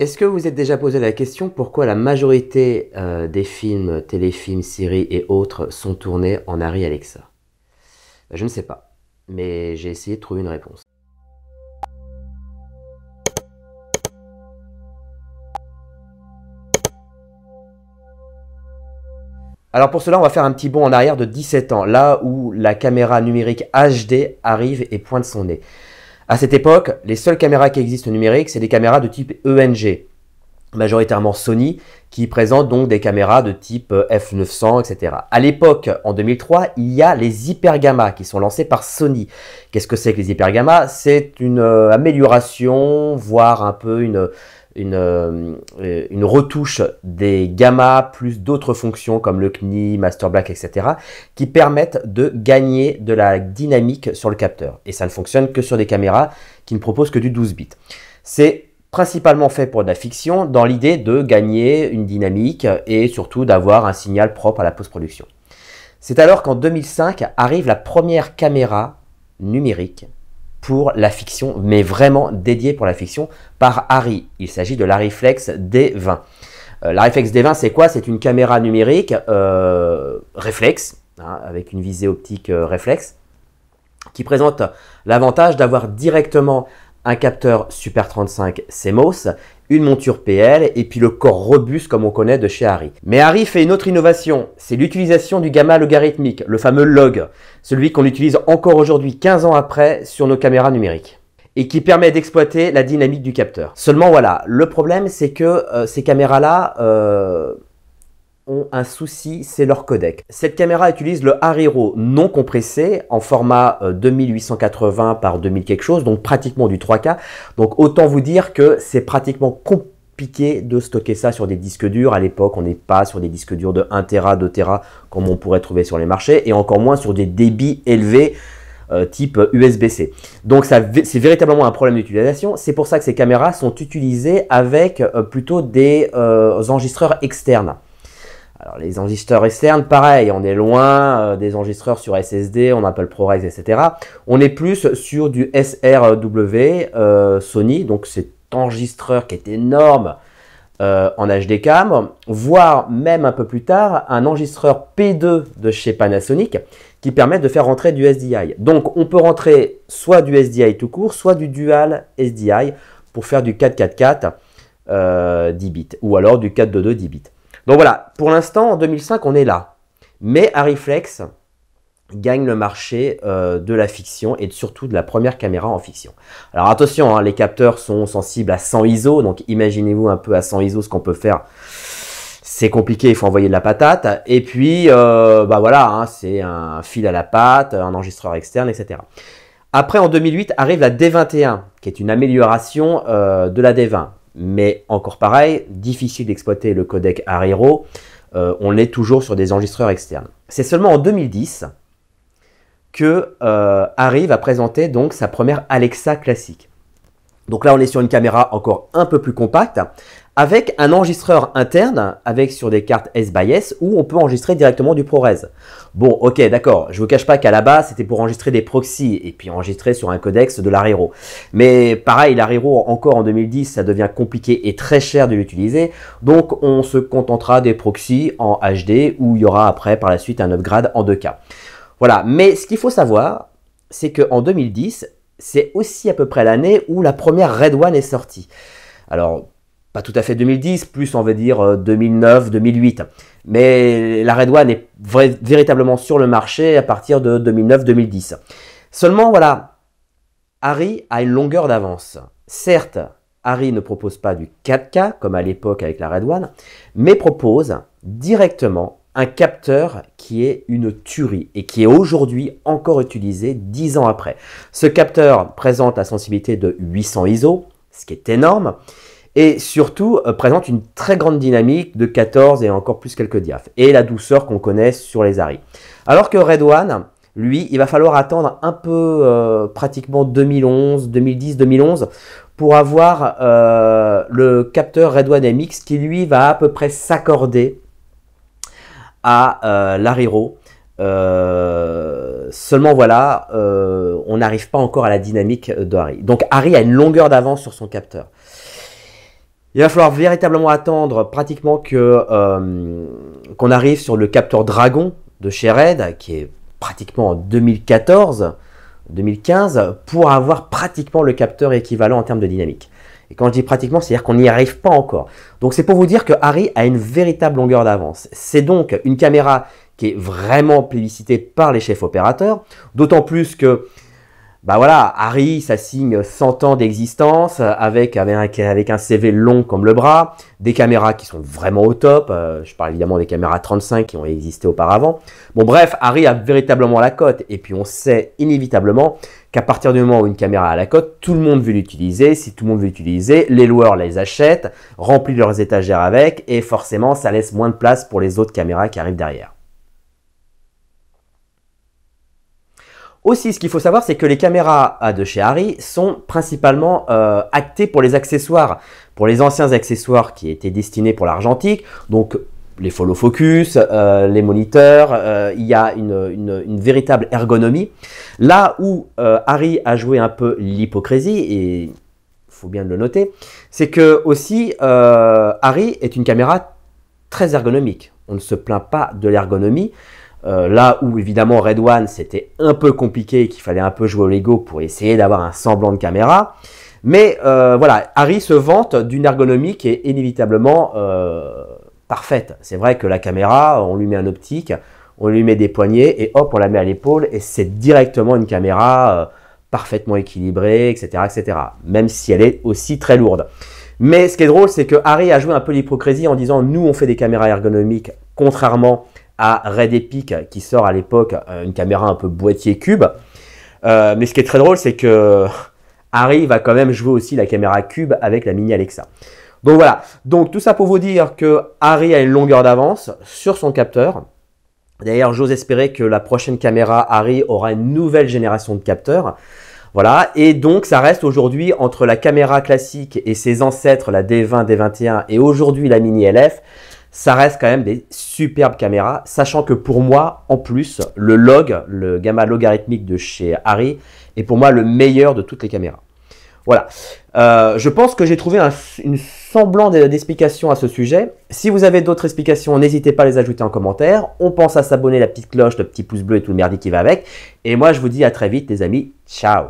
Est-ce que vous êtes déjà posé la question pourquoi la majorité euh, des films, téléfilms, séries et autres sont tournés en Harry Alexa ben, Je ne sais pas, mais j'ai essayé de trouver une réponse. Alors pour cela, on va faire un petit bond en arrière de 17 ans, là où la caméra numérique HD arrive et pointe son nez. À cette époque, les seules caméras qui existent numériques, c'est des caméras de type ENG, majoritairement Sony, qui présentent donc des caméras de type euh, F900, etc. À l'époque, en 2003, il y a les Hypergamas qui sont lancés par Sony. Qu'est-ce que c'est que les Hypergamas C'est une euh, amélioration, voire un peu une euh, euh, une, retouche des gammas plus d'autres fonctions comme le CNI, Master Black, etc. qui permettent de gagner de la dynamique sur le capteur. Et ça ne fonctionne que sur des caméras qui ne proposent que du 12 bits. C'est principalement fait pour de la fiction dans l'idée de gagner une dynamique et surtout d'avoir un signal propre à la post-production. C'est alors qu'en 2005 arrive la première caméra numérique pour la fiction, mais vraiment dédié pour la fiction par Harry. Il s'agit de la Reflex D20. Euh, la Reflex D20, c'est quoi C'est une caméra numérique euh, réflexe, hein, avec une visée optique euh, réflexe, qui présente l'avantage d'avoir directement un capteur Super 35 CMOS, une monture PL et puis le corps robuste comme on connaît de chez Harry. Mais Harry fait une autre innovation, c'est l'utilisation du gamma logarithmique, le fameux log, celui qu'on utilise encore aujourd'hui 15 ans après sur nos caméras numériques et qui permet d'exploiter la dynamique du capteur. Seulement voilà, le problème c'est que euh, ces caméras-là, euh, ont un souci, c'est leur codec. Cette caméra utilise le Hariro non compressé en format 2880 euh, par 2000 quelque chose, donc pratiquement du 3K. Donc autant vous dire que c'est pratiquement compliqué de stocker ça sur des disques durs. À l'époque, on n'est pas sur des disques durs de 1 Tera, 2 Tera comme on pourrait trouver sur les marchés et encore moins sur des débits élevés euh, type USB-C. Donc c'est véritablement un problème d'utilisation. C'est pour ça que ces caméras sont utilisées avec euh, plutôt des enregistreurs externes les enregistreurs externes, pareil, on est loin euh, des enregistreurs sur SSD, on appelle ProRes, etc. On est plus sur du SRW euh, Sony, donc cet enregistreur qui est énorme euh, en HD cam, voire même un peu plus tard un enregistreur P2 de chez Panasonic qui permet de faire rentrer du SDI. Donc on peut rentrer soit du SDI tout court, soit du dual SDI pour faire du 444 10 bits ou alors du 422 10 bits. Donc voilà, pour l'instant, en 2005, on est là. Mais Flex gagne le marché euh, de la fiction et surtout de la première caméra en fiction. Alors attention, hein, les capteurs sont sensibles à 100 ISO, donc imaginez-vous un peu à 100 ISO ce qu'on peut faire. C'est compliqué, il faut envoyer de la patate. Et puis, euh, bah voilà, hein, c'est un fil à la patte, un enregistreur externe, etc. Après, en 2008, arrive la D21, qui est une amélioration euh, de la D20 mais encore pareil, difficile d'exploiter le codec Arriro, euh, on est toujours sur des enregistreurs externes. C'est seulement en 2010 que euh, arrive présenter donc sa première Alexa classique. Donc là, on est sur une caméra encore un peu plus compacte, avec un enregistreur interne, avec sur des cartes S by S, où on peut enregistrer directement du ProRes. Bon, ok, d'accord, je vous cache pas qu'à la base, c'était pour enregistrer des proxys, et puis enregistrer sur un codex de l'Arero. Mais pareil, l'Arero, encore en 2010, ça devient compliqué et très cher de l'utiliser, donc on se contentera des proxys en HD, où il y aura après, par la suite, un upgrade en 2K. Voilà, mais ce qu'il faut savoir, c'est qu'en 2010, c'est aussi à peu près l'année où la première Red One est sortie. Alors, pas tout à fait 2010, plus on va dire 2009, euh, 2008. Mais la Red One est véritablement sur le marché à partir de 2009-2010. Seulement, voilà, Harry a une longueur d'avance. Certes, Harry ne propose pas du 4K comme à l'époque avec la Red One, mais propose directement un capteur qui est une tuerie et qui est aujourd'hui encore utilisé 10 ans après. Ce capteur présente la sensibilité de 800 ISO, ce qui est énorme et surtout euh, présente une très grande dynamique de 14 et encore plus quelques diaphs, et la douceur qu'on connaît sur les Harry. Alors que Red One, lui, il va falloir attendre un peu euh, pratiquement 2011, 2010, 2011 pour avoir euh, le capteur Red One MX qui lui va à peu près s'accorder à l'Ariro. Euh, seulement voilà, on n'arrive pas encore à la dynamique d'Ari. Donc Harry a une longueur d'avance sur son capteur. Il va falloir véritablement attendre pratiquement que euh, qu'on arrive sur le capteur Dragon de chez Red, qui est pratiquement en 2014, 2015, pour avoir pratiquement le capteur équivalent en termes de dynamique. Et quand je dis pratiquement, c'est-à-dire qu'on n'y arrive pas encore. Donc c'est pour vous dire que Harry a une véritable longueur d'avance. C'est donc une caméra qui est vraiment plébiscitée par les chefs opérateurs, d'autant plus que bah voilà, Harry, ça signe 100 ans d'existence avec, avec, un CV long comme le bras, des caméras qui sont vraiment au top. Euh, je parle évidemment des caméras 35 qui ont existé auparavant. Bon bref, Harry a véritablement la cote. Et puis on sait inévitablement qu'à partir du moment où une caméra a la cote, tout le monde veut l'utiliser. Si tout le monde veut l'utiliser, les loueurs les achètent, remplissent leurs étagères avec et forcément ça laisse moins de place pour les autres caméras qui arrivent derrière. Aussi, ce qu'il faut savoir, c'est que les caméras euh, de chez Harry sont principalement euh, actées pour les accessoires, pour les anciens accessoires qui étaient destinés pour l'argentique, donc les follow focus, euh, les moniteurs, il y a une, une, véritable ergonomie. Là où Harry a joué un peu l'hypocrisie, et faut bien le noter, c'est que aussi Harry est une caméra très ergonomique. On ne se plaint pas de l'ergonomie. Euh, là où évidemment Red One c'était un peu compliqué, qu'il fallait un peu jouer au Lego pour essayer d'avoir un semblant de caméra. Mais euh, voilà, Harry se vante d'une ergonomie qui est inévitablement euh, parfaite. C'est vrai que la caméra, on lui met un optique, on lui met des poignets et hop, on la met à l'épaule et c'est directement une caméra parfaitement équilibrée, etc., etc. Même si elle est aussi très lourde. Mais ce qui est drôle, c'est que Harry a joué un peu l'hypocrisie en disant nous on fait des caméras ergonomiques, contrairement à Red Epic qui sort à l'époque euh, une caméra un peu boîtier cube. Euh, mais ce qui est très drôle, c'est que Harry va quand même jouer aussi la caméra cube avec la mini Alexa. Donc voilà. Donc tout ça pour vous dire que Harry a une longueur d'avance sur son capteur. D'ailleurs, j'ose espérer que la prochaine caméra Harry aura une nouvelle génération de capteurs. Voilà, et donc ça reste aujourd'hui entre la caméra classique et ses ancêtres, la D20, D21 et aujourd'hui la mini LF, ça reste quand même des superbes caméras, sachant que pour moi, en plus, le log, le gamma logarithmique de chez Harry, est pour moi le meilleur de toutes les caméras. Voilà. Euh, je pense que j'ai trouvé une semblant d'explication à ce sujet. Si vous avez d'autres explications, n'hésitez pas à les ajouter en commentaire. On pense à s'abonner, la petite cloche, le petit pouce bleu et tout le merdier qui va avec. Et moi, je vous dis à très vite, les amis. Ciao